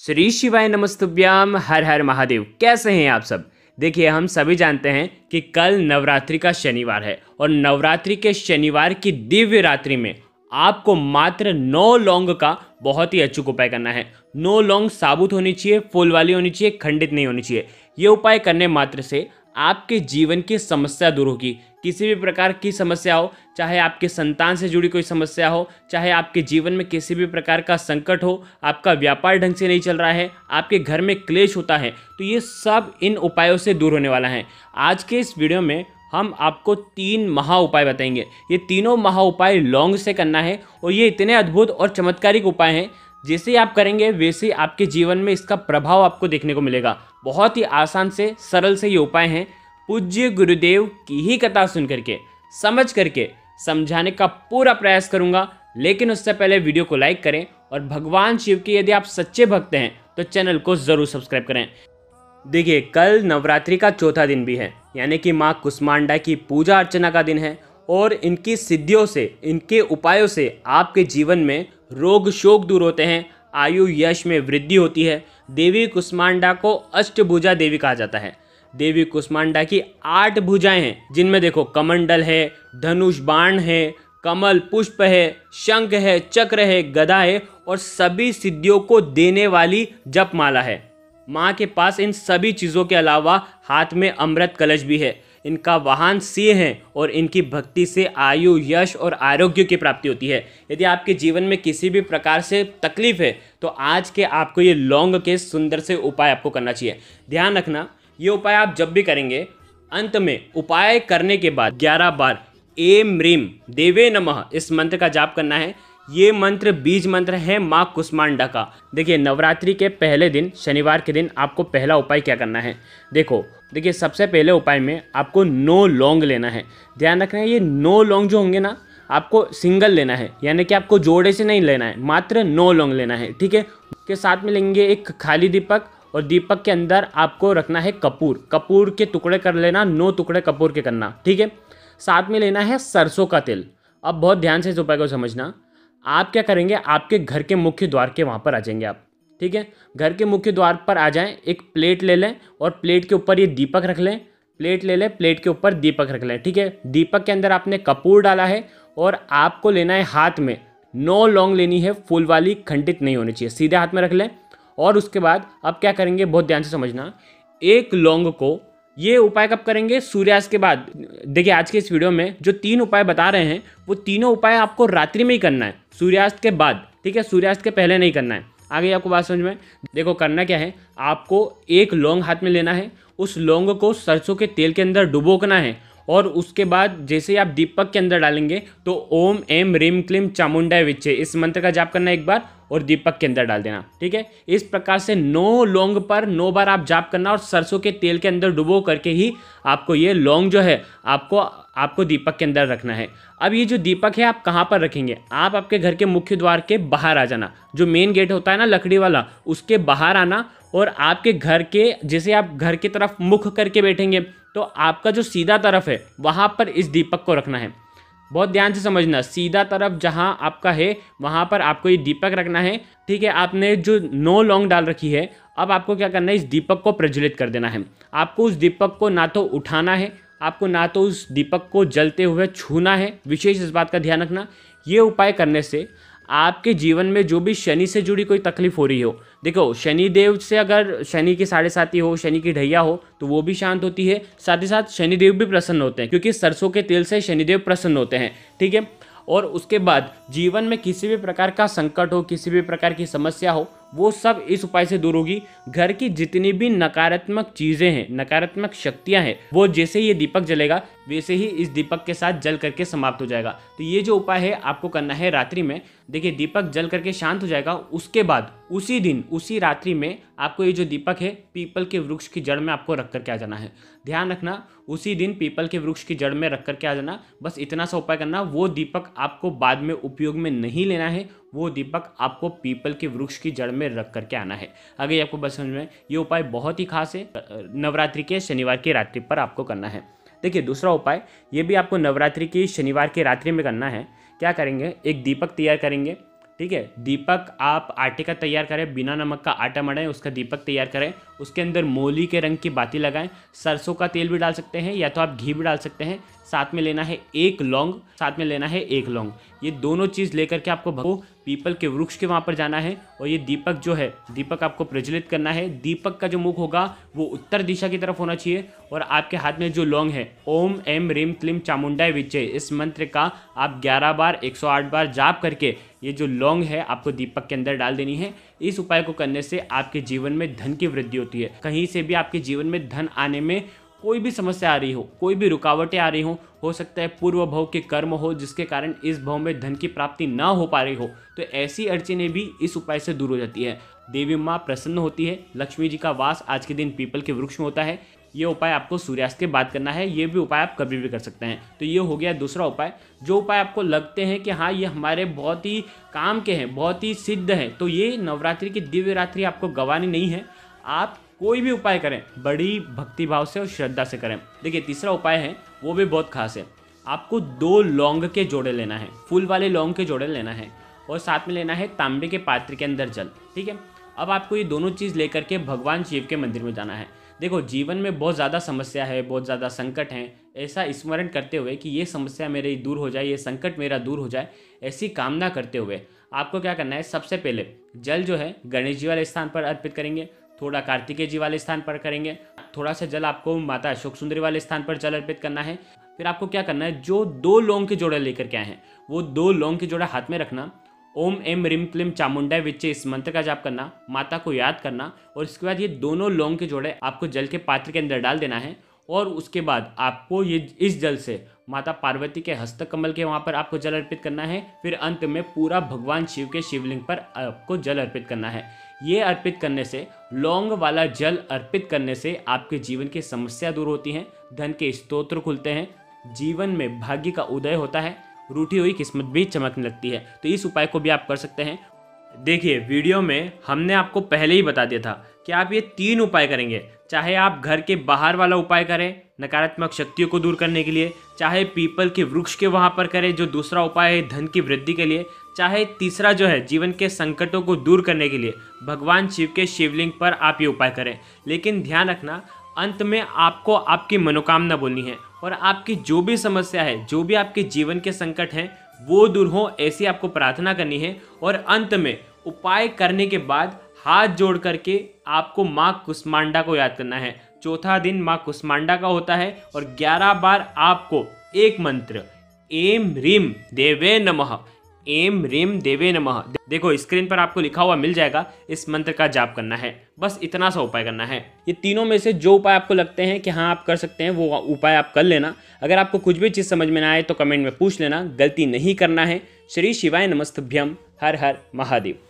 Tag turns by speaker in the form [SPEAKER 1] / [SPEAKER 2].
[SPEAKER 1] श्री शिवाय नमस्तुभ्याम हर हर महादेव कैसे हैं आप सब देखिए हम सभी जानते हैं कि कल नवरात्रि का शनिवार है और नवरात्रि के शनिवार की दिव्य रात्रि में आपको मात्र नौ लौंग का बहुत ही अचूक उपाय करना है नौ लौंग साबुत होनी चाहिए फूल वाली होनी चाहिए खंडित नहीं होनी चाहिए ये उपाय करने मात्र से आपके जीवन की समस्या दूर होगी किसी भी प्रकार की समस्या हो चाहे आपके संतान से जुड़ी कोई समस्या हो चाहे आपके जीवन में किसी भी प्रकार का संकट हो आपका व्यापार ढंग से नहीं चल रहा है आपके घर में क्लेश होता है तो ये सब इन उपायों से दूर होने वाला है आज के इस वीडियो में हम आपको तीन महा उपाय बताएंगे ये तीनों महा उपाय लॉन्ग से करना है और ये इतने अद्भुत और चमत्कारिक उपाय हैं जैसे ही आप करेंगे वैसे ही आपके जीवन में इसका प्रभाव आपको देखने को मिलेगा बहुत ही आसान से सरल से ये उपाय हैं पूज्य गुरुदेव की ही कथा सुन करके समझ करके समझाने का पूरा प्रयास करूँगा लेकिन उससे पहले वीडियो को लाइक करें और भगवान शिव के यदि आप सच्चे भक्त हैं तो चैनल को ज़रूर सब्सक्राइब करें देखिए कल नवरात्रि का चौथा दिन भी है यानी कि माँ कुष्मांडा की पूजा अर्चना का दिन है और इनकी सिद्धियों से इनके उपायों से आपके जीवन में रोग शोक दूर होते हैं आयु यश में वृद्धि होती है देवी कुष्मांडा को अष्टभुजा देवी कहा जाता है देवी कुष्मांडा की आठ भुजाएं हैं जिनमें देखो कमंडल है धनुष बाण है कमल पुष्प है शंख है चक्र है गदा है और सभी सिद्धियों को देने वाली जपमाला है माँ के पास इन सभी चीज़ों के अलावा हाथ में अमृत कलश भी है इनका वाहन सिंह है और इनकी भक्ति से आयु यश और आरोग्य की प्राप्ति होती है यदि आपके जीवन में किसी भी प्रकार से तकलीफ है तो आज के आपको ये लौंग के सुंदर से उपाय आपको करना चाहिए ध्यान रखना ये उपाय आप जब भी करेंगे अंत में उपाय करने के बाद ग्यारह बार एम रीम देवे नमः इस मंत्र का जाप करना है ये मंत्र बीज मंत्र है माँ कुष्मांडा का देखिए नवरात्रि के पहले दिन शनिवार के दिन आपको पहला उपाय क्या करना है देखो देखिए सबसे पहले उपाय में आपको नो लौंग लेना है ध्यान रखना है ये नो लौंग जो होंगे ना आपको सिंगल लेना है यानी कि आपको जोड़े से नहीं लेना है मात्र नो लौंग लेना है ठीक है के साथ में लेंगे एक खाली दीपक और दीपक के अंदर आपको रखना है कपूर कपूर के टुकड़े कर लेना नो टुकड़े कपूर के करना ठीक है साथ में लेना है सरसों का तेल अब बहुत ध्यान से इस उपाय को समझना आप क्या करेंगे आपके घर के मुख्य द्वार के वहाँ पर आ जाएंगे आप ठीक है घर के मुख्य द्वार पर आ जाएं एक प्लेट ले लें और प्लेट के ऊपर ये दीपक रख लें प्लेट ले लें प्लेट के ऊपर दीपक रख लें ठीक है दीपक के अंदर आपने कपूर डाला है और आपको लेना है हाथ में नौ लॉन्ग लेनी है फूल वाली खंडित नहीं होनी चाहिए सीधे हाथ में रख लें और उसके बाद अब क्या करेंगे बहुत ध्यान से समझना एक लौंग को ये उपाय कब करेंगे सूर्यास्त के बाद देखिए आज के इस वीडियो में जो तीन उपाय बता रहे हैं वो तीनों उपाय आपको रात्रि में ही करना है सूर्यास्त के बाद ठीक है सूर्यास्त के पहले नहीं करना है आगे आपको बात समझ में देखो करना क्या है आपको एक लौंग हाथ में लेना है उस लौंग को सरसों के तेल के अंदर डुबोकना है और उसके बाद जैसे ही आप दीपक के अंदर डालेंगे तो ओम एम रिम क्लिम चामुंडा विच्छे इस मंत्र का जाप करना एक बार और दीपक के अंदर डाल देना ठीक है इस प्रकार से नौ लौंग पर नौ बार आप जाप करना और सरसों के तेल के अंदर डुबो करके ही आपको ये लौंग जो है आपको आपको दीपक के अंदर रखना है अब ये जो दीपक है आप कहाँ पर रखेंगे आप आपके घर के मुख्य द्वार के बाहर आ जाना जो मेन गेट होता है ना लकड़ी वाला उसके बाहर आना और आपके घर के जैसे आप घर की तरफ मुख करके बैठेंगे तो आपका जो सीधा तरफ है वहाँ पर इस दीपक को रखना है बहुत ध्यान से समझना सीधा तरफ जहाँ आपका है वहाँ पर आपको ये दीपक रखना है ठीक है आपने जो नो लॉन्ग डाल रखी है अब आपको क्या करना है इस दीपक को प्रज्वलित कर देना है आपको उस दीपक को ना तो उठाना है आपको ना तो उस दीपक को जलते हुए छूना है विशेष इस बात का ध्यान रखना ये उपाय करने से आपके जीवन में जो भी शनि से जुड़ी कोई तकलीफ हो रही हो देखो शनि देव से अगर शनि की साढ़े साथी हो शनि की ढैया हो तो वो भी शांत होती है साथ ही साथ शनिदेव भी प्रसन्न होते हैं क्योंकि सरसों के तेल से शनिदेव प्रसन्न होते हैं ठीक है और उसके बाद जीवन में किसी भी प्रकार का संकट हो किसी भी प्रकार की समस्या हो वो सब इस उपाय से दूर होगी घर की जितनी भी नकारात्मक चीज़ें हैं नकारात्मक शक्तियां हैं वो जैसे ये दीपक जलेगा वैसे ही इस दीपक के साथ जल करके समाप्त हो जाएगा तो ये जो उपाय है आपको करना है रात्रि में देखिए दीपक जल करके शांत हो जाएगा उसके बाद उसी दिन उसी रात्रि में आपको ये जो दीपक है पीपल के वृक्ष की जड़ में आपको रख करके आ जाना है ध्यान रखना उसी दिन पीपल के वृक्ष की जड़ में रख करके आ जाना बस इतना सा उपाय करना वो दीपक आपको बाद में उपयोग में नहीं लेना है वो दीपक आपको पीपल के वृक्ष की जड़ में रख करके आना है आगे आपको बस समझ में ये उपाय बहुत ही खास है नवरात्रि के शनिवार की रात्रि पर आपको करना है देखिए दूसरा उपाय ये भी आपको नवरात्रि की शनिवार की रात्रि में करना है क्या करेंगे एक दीपक तैयार करेंगे ठीक है दीपक आप आटे का तैयार करें बिना नमक का आटा मड़ें उसका दीपक तैयार करें उसके अंदर मोली के रंग की बाती लगाएं सरसों का तेल भी डाल सकते हैं या तो आप घी भी डाल सकते हैं साथ में लेना है एक लौंग साथ में लेना है एक लौंग ये दोनों चीज़ लेकर के आपको भगो पीपल के वृक्ष के वहाँ पर जाना है और ये दीपक जो है दीपक आपको प्रज्वलित करना है दीपक का जो मुख होगा वो उत्तर दिशा की तरफ होना चाहिए और आपके हाथ में जो लौंग है ओम एम रिम क्लिम चामुंडा विचय इस मंत्र का आप ग्यारह बार एक बार जाप करके ये जो लौंग है आपको दीपक के अंदर डाल देनी है इस उपाय को करने से आपके जीवन में धन की वृद्धि होती है कहीं से भी आपके जीवन में धन आने में कोई भी समस्या आ रही हो कोई भी रुकावटें आ रही हो हो सकता है पूर्व भव के कर्म हो जिसके कारण इस भव में धन की प्राप्ति ना हो पा रही हो तो ऐसी अड़चने भी इस उपाय से दूर हो जाती है देवी माँ प्रसन्न होती है लक्ष्मी जी का वास आज के दिन पीपल के वृक्ष में होता है ये उपाय आपको सूर्यास्त के बाद करना है ये भी उपाय आप कभी भी कर सकते हैं तो ये हो गया दूसरा उपाय जो उपाय आपको लगते हैं कि हाँ ये हमारे बहुत ही काम के हैं बहुत ही सिद्ध हैं तो ये नवरात्रि की दिव्य रात्रि आपको गंवानी नहीं है आप कोई भी उपाय करें बड़ी भक्तिभाव से और श्रद्धा से करें देखिए तीसरा उपाय है वो भी बहुत खास है आपको दो लौंग के जोड़े लेना है फूल वाले लौंग के जोड़े लेना है और साथ में लेना है तांबे के पात्र के अंदर जल ठीक है अब आपको ये दोनों चीज़ लेकर के भगवान शिव के मंदिर में जाना है देखो जीवन में बहुत ज़्यादा समस्या है बहुत ज़्यादा संकट हैं ऐसा स्मरण करते हुए कि ये समस्या मेरी दूर हो जाए ये संकट मेरा दूर हो जाए ऐसी कामना करते हुए आपको क्या करना है सबसे पहले जल जो है गणेश जी वाले स्थान पर अर्पित करेंगे थोड़ा कार्तिकेय जी वाले स्थान पर करेंगे थोड़ा सा जल आपको माता अशोक सुंदरी वाले स्थान पर जल अर्पित करना है फिर आपको क्या करना है जो दो लौंग के जोड़े लेकर के आए हैं वो दो लौंग के जोड़ा हाथ में रखना ओम एम रिम क्लिम चामुंडा विच्चे इस मंत्र का जाप करना माता को याद करना और इसके बाद ये दोनों लौंग के जोड़े आपको जल के पात्र के अंदर डाल देना है और उसके बाद आपको ये इस जल से माता पार्वती के हस्तकमल के वहाँ पर आपको जल अर्पित करना है फिर अंत में पूरा भगवान शिव के शिवलिंग पर आपको जल अर्पित करना है ये अर्पित करने से लौंग वाला जल अर्पित करने से आपके जीवन की समस्या दूर होती हैं धन के स्त्रोत्र खुलते हैं जीवन में भाग्य का उदय होता है रूठी हुई किस्मत भी चमकने लगती है तो इस उपाय को भी आप कर सकते हैं देखिए वीडियो में हमने आपको पहले ही बता दिया था कि आप ये तीन उपाय करेंगे चाहे आप घर के बाहर वाला उपाय करें नकारात्मक शक्तियों को दूर करने के लिए चाहे पीपल के वृक्ष के वहाँ पर करें जो दूसरा उपाय है धन की वृद्धि के लिए चाहे तीसरा जो है जीवन के संकटों को दूर करने के लिए भगवान शिव के शिवलिंग पर आप ये उपाय करें लेकिन ध्यान रखना अंत में आपको आपकी मनोकामना बोलनी है और आपकी जो भी समस्या है जो भी आपके जीवन के संकट हैं वो दूर हो ऐसी आपको प्रार्थना करनी है और अंत में उपाय करने के बाद हाथ जोड़ करके आपको माँ कुष्मांडा को याद करना है चौथा दिन माँ कुष्मांडा का होता है और ग्यारह बार आपको एक मंत्र एम रीम देवे नमः एम रेम देवे नमः देखो स्क्रीन पर आपको लिखा हुआ मिल जाएगा इस मंत्र का जाप करना है बस इतना सा उपाय करना है ये तीनों में से जो उपाय आपको लगते हैं कि हाँ आप कर सकते हैं वो उपाय आप कर लेना अगर आपको कुछ भी चीज़ समझ में ना आए तो कमेंट में पूछ लेना गलती नहीं करना है श्री शिवाय नमस्तभ्यम हर हर महादेव